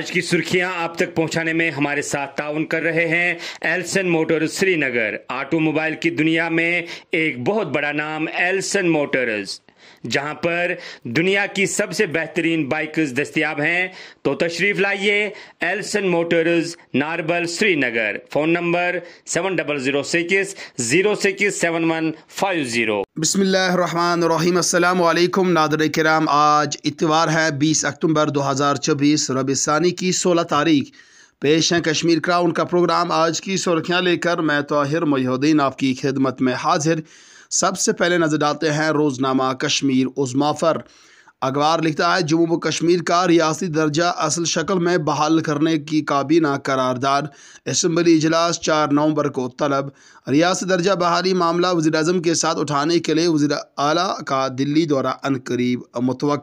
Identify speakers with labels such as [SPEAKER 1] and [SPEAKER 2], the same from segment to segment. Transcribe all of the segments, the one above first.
[SPEAKER 1] आज की सुर्खियां आप तक पहुंचाने में हमारे साथ ताउन कर रहे हैं एल्सन मोटर्स श्रीनगर ऑटोमोबाइल की दुनिया में एक बहुत बड़ा नाम एल्सन मोटर्स जहां पर दुनिया की सबसे बेहतरीन बाइक दस्तियाब हैं तो तशरीफ लाइए Elson motors Narbal Srinagar phone number seven double zero six zero six seven one five zero बसमिलकुम नादर कराम आज इतवार है बीस अक्टूबर दो हज़ार चौबीस रबिसानी की सोलह तारीख पेश है कश्मीर क्राउन का प्रोग्राम आज की सुर्खियाँ लेकर मैं तोहिर मोहुद्दीन आपकी खिदमत में हाजिर सबसे पहले नज़र डालते हैं रोज़नामा कश्मीर उज़मा अखबार लिखता है जम्मू व कश्मीर का रियासी दर्जा असल शक्ल में बहाल करने की काबीना करारदार इसम्बली इजलास चार नवंबर को तलब रियासी दर्जा बहाली मामला वजी अजम के साथ उठाने के लिए वजी अला का दिल्ली दौरा अनकरीब मुतव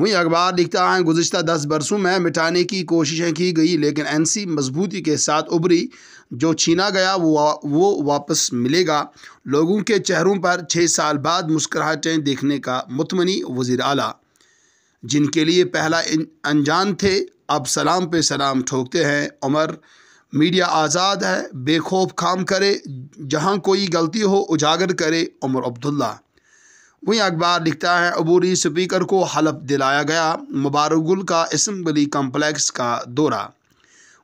[SPEAKER 1] वहीं अखबार लिखता है गुजशत दस बरसों में मिटाने की कोशिशें की गई लेकिन एनसी मजबूती के साथ उभरी जो छीना गया वो वा, वो वापस मिलेगा लोगों के चेहरों पर छः साल बाद मुस्कराहटें देखने का मुतमनी वजीर अला जिनके लिए पहला अनजान थे अब सलाम पे सलाम ठोकते हैं उमर मीडिया आज़ाद है बेखौफ काम करे जहाँ कोई गलती हो उजागर करे उमर अब्दुल्ला वहीं अखबार लिखता है अबूरी स्पीकर को हलफ दिलाया गया मुबारकगुल का इसम्बली कम्प्लेक्स का दौरा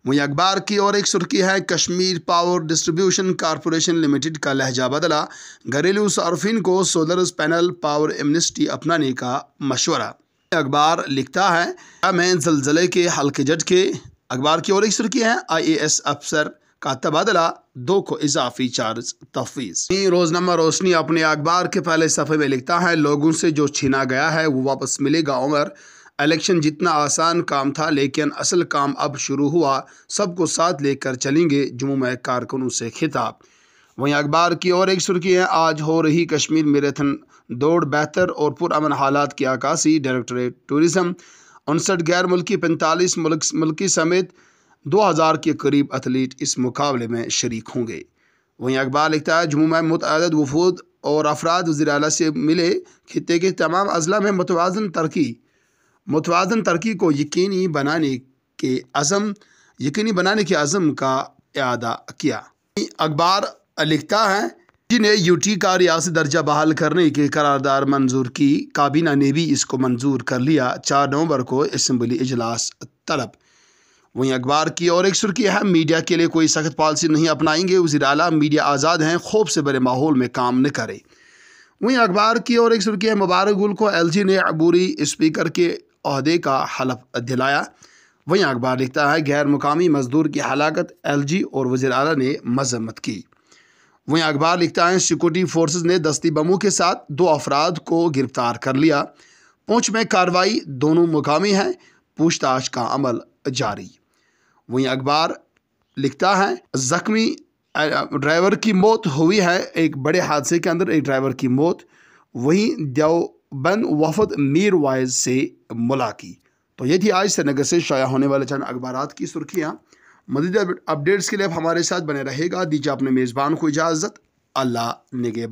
[SPEAKER 1] वहीं अखबार की और एक सुर्खी है Kashmir power distribution corporation limited का लहजा बदला घरेलू सार्फिन को सोलर पैनल पावर एमनेस्टी अपनाने का मशवरा अखबार लिखता है मैं जलजले के हल्के झटके अखबार की और एक सुर्खी है आई अफसर का तबादला दो को इजाफी चार्ज तफवीज रोजनामा रोशनी अपने अखबार के पहले सफ़े में लिखता है लोगों से जो छीना गया है वो वापस मिलेगा उमर इलेक्शन जितना आसान काम था लेकिन असल काम अब शुरू हुआ सबको साथ लेकर चलेंगे जुम्मू में कारकुनों से खिताब वहीं अखबार की और एक सुर्खी है आज हो रही कश्मीर मैराथन दौड़ बेहतर और पुरान हालात की आकाशी डायरेक्टरेट टूरिज़्म उनसठ गैर मुल्की पैंतालीस मुल्क मुल्की समेत 2000 के करीब एथलीट इस मुकाबले में शरीक होंगे वहीं अखबार लिखता है जम्मू में मुतद वफूद और अफराद वजी अल से मिले खत्े के तमाम अजला में मतवाजन तरक्की मतवाजन तरक्की को यकीनी बनाने के अज़म यकीनी बनाने के अज़म का अदा किया अखबार लिखता है जिन्हें यूटी का रियासी दर्जा बहाल करने के करारदार मंजूर की काबीना ने भी इसको मंजूर कर लिया चार नवंबर को इसम्बली इजलास तलब वहीं अखबार की और एक सुर्खी है मीडिया के लिए कोई सख्त पॉलिसी नहीं अपनाएंगे वजी अला मीडिया आज़ाद हैं खूब से बड़े माहौल में काम न करें वहीं अखबार की और एक सुर्खी है मुबारक गुल को एल जी ने अबूरी स्पीकर के अहदे का हलफ दिलाया वहीं अखबार लिखता है गैर मुकामी मजदूर की हलाकत एल जी और वजी अला ने मजम्मत की वहीं अखबार लिखता है सिक्योरिटी फोर्सेज ने दस्ती बमों के साथ दो अफराद को गिरफ्तार कर लिया पूछ में कार्रवाई दोनों मुकामी हैं पूछताछ का अमल जारी वहीं अखबार लिखता है ज़ख्मी ड्राइवर की मौत हुई है एक बड़े हादसे के अंदर एक ड्राइवर की मौत वहीं देवबंद वफद मीर वाइज से मुलाकी तो ये थी आज श्रीनगर से शाया होने वाले चंद अखबार की सुर्खियाँ मजीद अपडेट्स के लिए आप हमारे साथ बने रहेगा दीजिए अपने मेज़बान को इजाज़त अल्लाह निगेबा